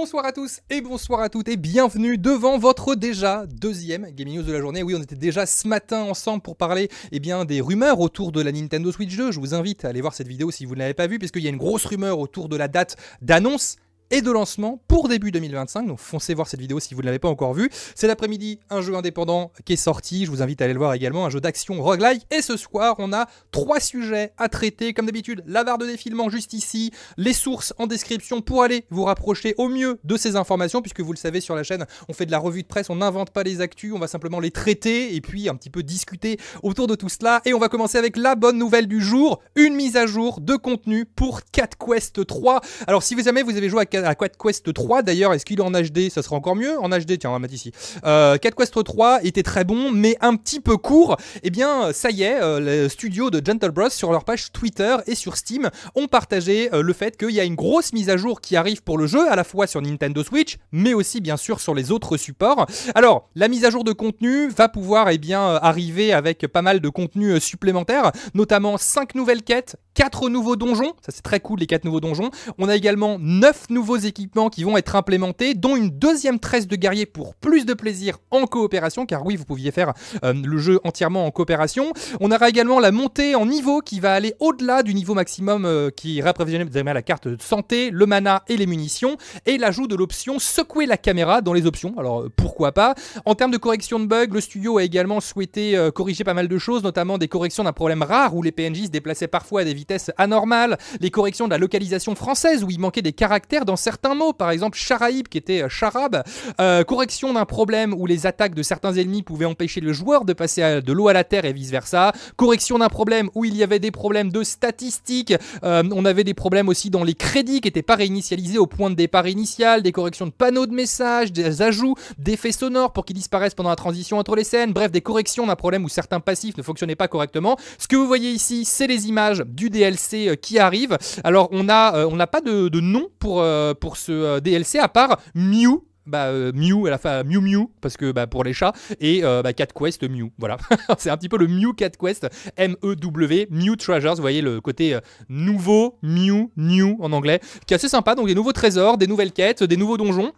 Bonsoir à tous et bonsoir à toutes et bienvenue devant votre déjà deuxième Gaming News de la journée. Oui, on était déjà ce matin ensemble pour parler eh bien, des rumeurs autour de la Nintendo Switch 2. Je vous invite à aller voir cette vidéo si vous ne l'avez pas vue, puisqu'il y a une grosse rumeur autour de la date d'annonce et de lancement pour début 2025. Donc foncez voir cette vidéo si vous ne l'avez pas encore vue. C'est l'après-midi, un jeu indépendant qui est sorti. Je vous invite à aller le voir également, un jeu d'action roguelike. Et ce soir, on a trois sujets à traiter. Comme d'habitude, la barre de défilement juste ici, les sources en description pour aller vous rapprocher au mieux de ces informations, puisque vous le savez, sur la chaîne, on fait de la revue de presse, on n'invente pas les actus, on va simplement les traiter et puis un petit peu discuter autour de tout cela. Et on va commencer avec la bonne nouvelle du jour, une mise à jour de contenu pour Cat Quest 3. Alors si vous jamais vous avez joué à Cat Quad Quest 3 d'ailleurs, est-ce qu'il est en HD Ça sera encore mieux en HD, tiens, on va mettre ici. Euh, Quad Quest 3 était très bon, mais un petit peu court. Eh bien, ça y est, euh, le studio de Gentle Bros sur leur page Twitter et sur Steam ont partagé euh, le fait qu'il y a une grosse mise à jour qui arrive pour le jeu, à la fois sur Nintendo Switch, mais aussi bien sûr sur les autres supports. Alors, la mise à jour de contenu va pouvoir et eh bien, euh, arriver avec pas mal de contenu supplémentaire, notamment 5 nouvelles quêtes, 4 nouveaux donjons, ça c'est très cool les 4 nouveaux donjons. On a également 9 nouveaux équipements qui vont être implémentés, dont une deuxième tresse de guerrier pour plus de plaisir en coopération, car oui, vous pouviez faire euh, le jeu entièrement en coopération. On aura également la montée en niveau qui va aller au-delà du niveau maximum euh, qui réapprovisionne la carte de santé, le mana et les munitions, et l'ajout de l'option secouer la caméra dans les options, alors euh, pourquoi pas. En termes de correction de bugs, le studio a également souhaité corriger pas mal de choses, notamment des corrections d'un problème rare où les PNJ se déplaçaient parfois à des vitesses anormales, les corrections de la localisation française où il manquait des caractères dans certains mots, par exemple Charaïb qui était Charab, euh, euh, correction d'un problème où les attaques de certains ennemis pouvaient empêcher le joueur de passer de l'eau à la terre et vice-versa, correction d'un problème où il y avait des problèmes de statistiques, euh, on avait des problèmes aussi dans les crédits qui n'étaient pas réinitialisés au point de départ initial, des corrections de panneaux de messages, des ajouts d'effets sonores pour qu'ils disparaissent pendant la transition entre les scènes, bref des corrections d'un problème où certains passifs ne fonctionnaient pas correctement. Ce que vous voyez ici, c'est les images du DLC qui arrive. Alors on a, n'a pas de nom pour euh, pour ce euh, DLC, à part Mew, bah, euh, Mew à la fin Mew Mew parce que bah, pour les chats et euh, bah, Cat Quest Mew voilà c'est un petit peu le Mew Cat Quest M E W Mew Treasures vous voyez le côté nouveau Mew New en anglais qui est assez sympa donc des nouveaux trésors des nouvelles quêtes des nouveaux donjons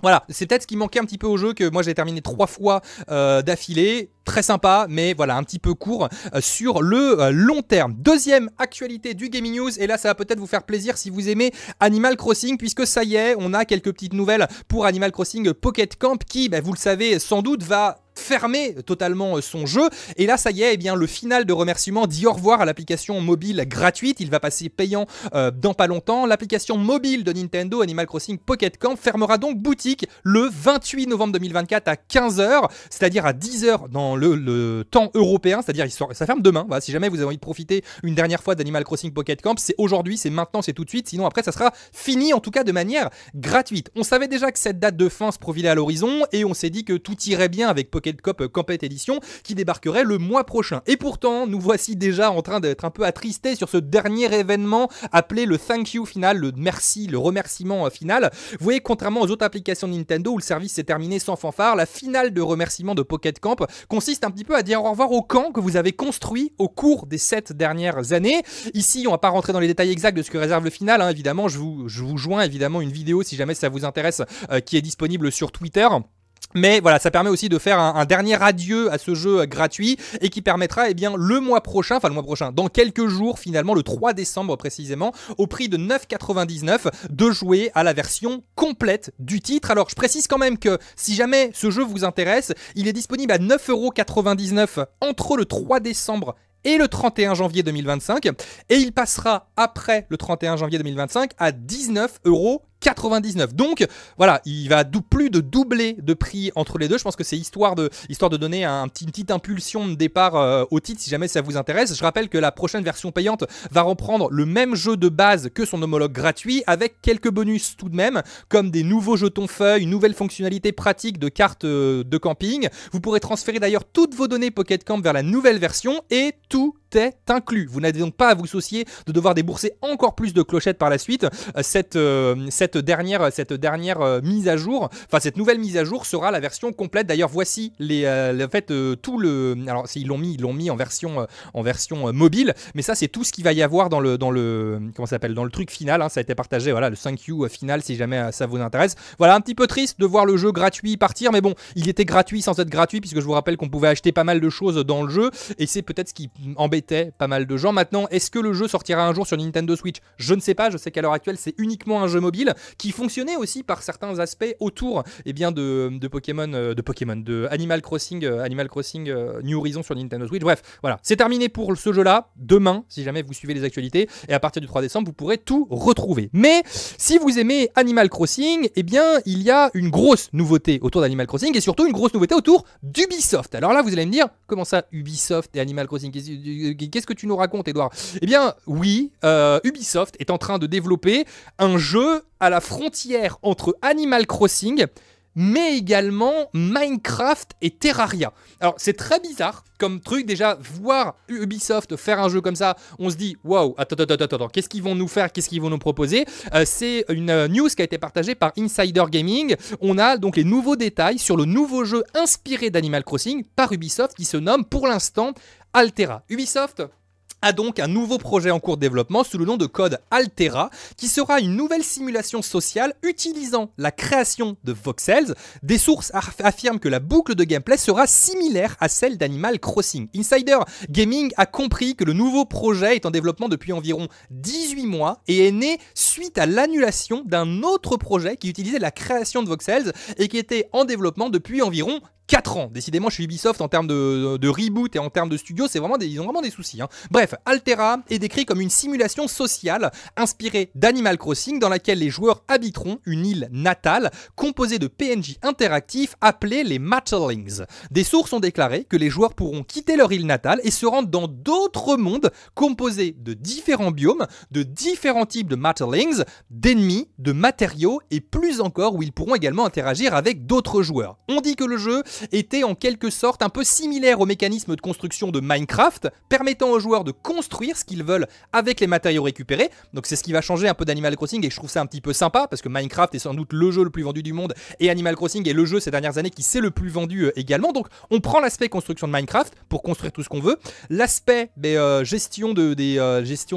voilà, c'est peut-être ce qui manquait un petit peu au jeu que moi j'ai terminé trois fois d'affilée très sympa, mais voilà, un petit peu court euh, sur le euh, long terme. Deuxième actualité du Gaming News, et là ça va peut-être vous faire plaisir si vous aimez Animal Crossing, puisque ça y est, on a quelques petites nouvelles pour Animal Crossing Pocket Camp qui, ben, vous le savez sans doute, va fermer totalement euh, son jeu et là ça y est eh bien le final de remerciement dit au revoir à l'application mobile gratuite il va passer payant dans pas longtemps l'application mobile de Nintendo Animal Crossing Pocket Camp fermera donc boutique le 28 novembre 2024 à 15h c'est-à-dire à 10h dans le, temps européen, c'est-à-dire ça ferme demain. si jamais vous avez envie de profiter une dernière fois d'Animal Crossing Pocket Camp, c'est aujourd'hui, c'est maintenant, c'est tout de suite. Sinon, après, ça sera fini, en tout cas de manière gratuite. On savait déjà que cette date de fin se profilait à l'horizon et on s'est dit que tout irait bien avec Pocket Cop euh, Campette Edition qui débarquerait le mois prochain. Et pourtant, nous voici déjà en train d'être un peu attristés sur ce dernier événement appelé le thank you final, le merci, le remerciement euh, final. Vous voyez, contrairement aux autres applications de Nintendo où le service s'est terminé sans fanfare, la finale de remerciement de Pocket Camp consiste un petit peu à dire au revoir au camp que vous avez construit au cours des sept dernières années. Ici, on va pas rentrer dans les détails exacts de ce que réserve le final, hein, évidemment, je vous, joins évidemment une vidéo si jamais ça vous intéresse euh, qui est disponible sur Twitter. Mais voilà, ça permet aussi de faire un, dernier adieu à ce jeu gratuit et qui permettra, eh bien, le mois prochain, enfin le mois prochain, dans quelques jours, finalement, le 3 décembre précisément, au prix de 9,99, de jouer à la version complète du titre. Alors, je précise quand même que si jamais ce jeu vous intéresse, il est disponible à 9,99€ entre le 3 décembre et le 31 janvier 2025 et il passera après le 31 janvier 2025 à 19,99€ 99. Donc voilà, il va plus de doubler de prix entre les deux. Je pense que c'est histoire de, histoire de donner un petit, une petite impulsion de départ euh, au titre si jamais ça vous intéresse. Je rappelle que la prochaine version payante va reprendre le même jeu de base que son homologue gratuit avec quelques bonus tout de même, comme des nouveaux jetons feuilles, une nouvelle fonctionnalité pratique de cartes euh, de camping. Vous pourrez transférer d'ailleurs toutes vos données Pocket Camp vers la nouvelle version et tout est inclus. Vous n'avez donc pas à vous soucier de devoir débourser encore plus de clochettes par la suite. Euh, cette, euh, cette dernière, cette dernière euh, mise à jour, enfin cette nouvelle mise à jour sera la version complète. D'ailleurs, voici les, en fait tout le, alors ils l'ont mis, ils l'ont mis en version, en version mobile, mais ça c'est tout ce qu'il va y avoir dans le, dans le, comment s'appelle, dans le truc final. Hein. ça a été partagé, voilà, le 5Q final si jamais ça vous intéresse. Voilà, un petit peu triste de voir le jeu gratuit partir, mais bon, il était gratuit sans être gratuit puisque je vous rappelle qu'on pouvait acheter pas mal de choses dans le jeu et c'est peut-être ce qui embête était pas mal de gens. Maintenant, est-ce que le jeu sortira un jour sur Nintendo Switch Je ne sais pas, je sais qu'à l'heure actuelle c'est uniquement un jeu mobile qui fonctionnait aussi par certains aspects autour et eh bien, de, Pokémon, euh, de Pokémon, de Animal Crossing, euh, Animal Crossing euh, New Horizons sur Nintendo Switch. Bref, voilà, c'est terminé pour ce jeu-là. Demain, si jamais vous suivez les actualités, et à partir du 3 décembre, vous pourrez tout retrouver. Mais si vous aimez Animal Crossing, eh bien, il y a une grosse nouveauté autour d'Animal Crossing et surtout une grosse nouveauté autour d'Ubisoft. Alors là, vous allez me dire, comment ça, Ubisoft et Animal Crossing Qu'est-ce que tu nous racontes, Edouard Eh bien, oui, euh, Ubisoft est en train de développer un jeu à la frontière entre Animal Crossing mais également Minecraft et Terraria. Alors c'est très bizarre comme truc déjà voir Ubisoft faire un jeu comme ça, on se dit waouh attends attends attends attends qu'est-ce qu'ils vont nous faire, qu'est-ce qu'ils vont nous proposer euh, C'est une euh, news qui a été partagée par Insider Gaming. On a donc les nouveaux détails sur le nouveau jeu inspiré d'Animal Crossing par Ubisoft qui se nomme pour l'instant Altera. Ubisoft a donc un nouveau projet en cours de développement sous le nom de Code Altera, qui sera une nouvelle simulation sociale utilisant la création de voxels. Des sources affirment que la boucle de gameplay sera similaire à celle d'Animal Crossing. Insider Gaming a compris que le nouveau projet est en développement depuis environ 18 mois et est né suite à l'annulation d'un autre projet qui utilisait la création de voxels et qui était en développement depuis environ 4 ans. Décidément, chez Ubisoft, en termes de, reboot et en termes de studio, c'est vraiment ils ont vraiment des soucis. Hein. Bref, Altera est décrit comme une simulation sociale inspirée d'Animal Crossing dans laquelle les joueurs habiteront une île natale composée de PNJ interactifs appelés les Matterlings. Des sources ont déclaré que les joueurs pourront quitter leur île natale et se rendre dans d'autres mondes composés de différents biomes, de différents types de Matterlings, d'ennemis, de matériaux et plus encore où ils pourront également interagir avec d'autres joueurs. On dit que le jeu était en quelque sorte un peu similaire au mécanisme de construction de Minecraft, permettant aux joueurs de construire ce qu'ils veulent avec les matériaux récupérés. Donc c'est ce qui va changer un peu d'Animal Crossing et je trouve ça un petit peu sympa parce que Minecraft est sans doute le jeu le plus vendu du monde et Animal Crossing est le jeu ces dernières années qui s'est le plus vendu euh, également. Donc on prend l'aspect construction de Minecraft pour construire tout ce qu'on veut, l'aspect ben, euh, euh, gestion,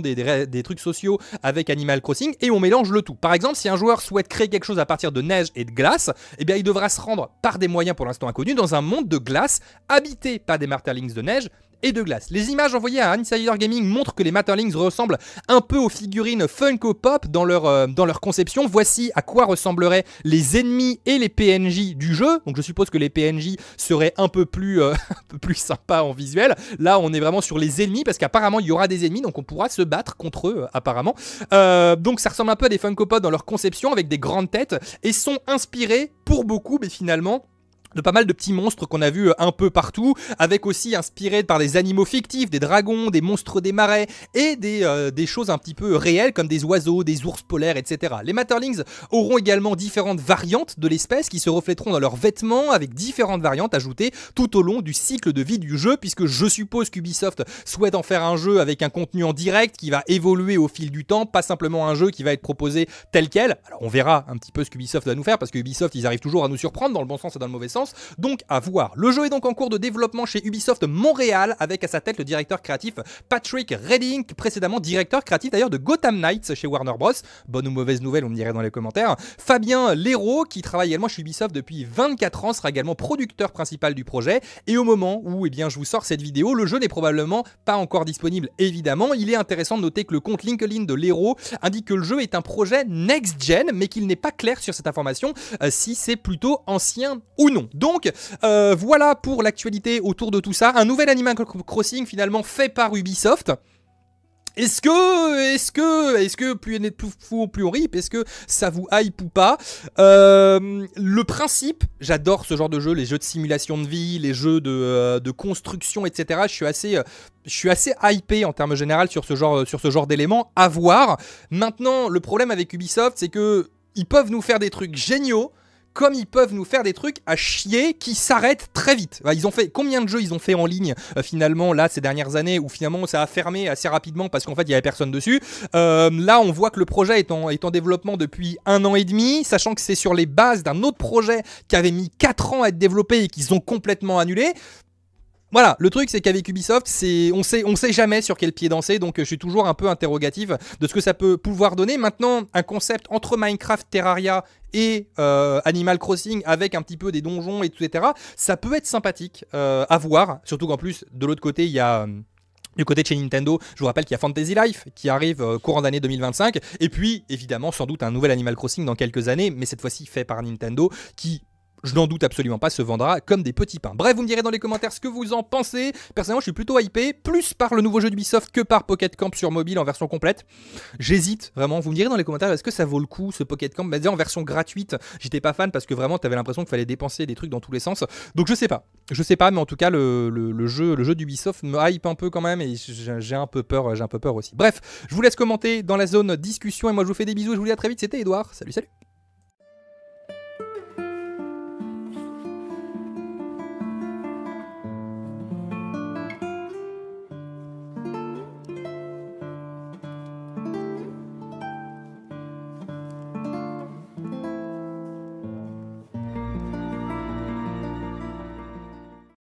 des, des, trucs sociaux avec Animal Crossing et on mélange le tout. Par exemple, si un joueur souhaite créer quelque chose à partir de neige et de glace, eh bien il devra se rendre par des moyens pour l'instant côté dans un monde de glace habité par des Matterlings de neige et de glace. Les images envoyées à Insider Gaming montrent que les Matterlings ressemblent un peu aux figurines Funko Pop dans leur, euh, dans leur conception. Voici à quoi ressembleraient les ennemis et les PNJ du jeu. Donc je suppose que les PNJ seraient un peu plus, euh, plus sympas en visuel. Là, on est vraiment sur les ennemis parce qu'apparemment, il y aura des ennemis, donc on pourra se battre contre eux, euh, apparemment. donc ça ressemble un peu à des Funko Pop dans leur conception avec des grandes têtes et sont inspirés pour beaucoup, mais finalement de pas mal de petits monstres qu'on a vus euh, un peu partout, avec aussi inspiré par des animaux fictifs, des dragons, des monstres des marais, et des, euh, des choses un petit peu réelles comme des oiseaux, des ours polaires, etc. Les Matterlings auront également différentes variantes de l'espèce qui se refléteront dans leurs vêtements, avec différentes variantes ajoutées tout au long du cycle de vie du jeu, puisque je suppose qu'Ubisoft souhaite en faire un jeu avec un contenu en direct qui va évoluer au fil du temps, pas simplement un jeu qui va être proposé tel quel. Alors on verra un petit peu ce qu'Ubisoft va nous faire, parce que Ubisoft, ils arrivent toujours à nous surprendre dans le bon sens et dans le mauvais sens donc à voir. Le jeu est donc en cours de développement chez Ubisoft Montréal, avec à sa tête le directeur créatif Patrick Redding, précédemment directeur créatif d'ailleurs de Gotham Knights chez Warner Bros. Bonne ou mauvaise nouvelle, on me dirait dans les commentaires. Fabien Lero qui travaille également chez Ubisoft depuis 24 ans, sera également producteur principal du projet. Et au moment où eh bien, je vous sors cette vidéo, le jeu n'est probablement pas encore disponible, évidemment. Il est intéressant de noter que le compte LinkedIn de Lero indique que le jeu est un projet next-gen, mais qu'il n'est pas clair sur cette information euh, si c'est plutôt ancien ou non. Donc euh, voilà pour l'actualité autour de tout ça. Un nouvel Animal Crossing finalement fait par Ubisoft. Est-ce que, est-ce que, est-ce que plus, plus, plus on rip, est-ce que ça vous hype ou pas euh, Le principe, j'adore ce genre de jeu, les jeux de simulation de vie, les jeux de, euh, construction, etc. Je suis assez je suis assez hypé en termes général sur ce genre, sur ce genre d'éléments à voir. Maintenant, le problème avec Ubisoft, c'est que ils peuvent nous faire des trucs géniaux, comme ils peuvent nous faire des trucs à chier qui s'arrêtent très vite. Ils ont fait combien de jeux ils ont fait en ligne euh, finalement là ces dernières années où finalement ça a fermé assez rapidement parce qu'en fait il y avait personne dessus. Euh, là on voit que le projet est en, développement depuis un an et demi, sachant que c'est sur les bases d'un autre projet qui avait mis 4 ans à être développé et qu'ils ont complètement annulé. Voilà, le truc c'est qu'avec Ubisoft, on sait on sait jamais sur quel pied danser, donc euh, je suis toujours un peu interrogatif de ce que ça peut pouvoir donner. Maintenant, un concept entre Minecraft, Terraria et euh, Animal Crossing avec un petit peu des donjons, etc. Ça peut être sympathique euh, à voir, surtout qu'en plus, de l'autre côté, il y a... Euh, du côté de chez Nintendo, je vous rappelle qu'il y a Fantasy Life qui arrive courant d'année 2025, et puis évidemment sans doute un nouvel Animal Crossing dans quelques années, mais cette fois-ci fait par Nintendo, qui je n'en doute absolument pas, se vendra comme des petits pains. Bref, vous me direz dans les commentaires ce que vous en pensez. Personnellement, je suis plutôt hypé, plus par le nouveau jeu d'Ubisoft que par Pocket Camp sur mobile en version complète. J'hésite vraiment, vous me direz dans les commentaires est-ce que ça vaut le coup ce Pocket Camp mais bah, déjà en version gratuite, j'étais pas fan parce que vraiment t'avais l'impression qu'il fallait dépenser des trucs dans tous les sens. Donc je sais pas. Je sais pas, mais en tout cas le, jeu le jeu d'Ubisoft me hype un peu quand même et j'ai un peu peur, j'ai un peu peur aussi. Bref, je vous laisse commenter dans la zone discussion et moi je vous fais des bisous je vous dis à très vite, c'était Edouard. Salut salut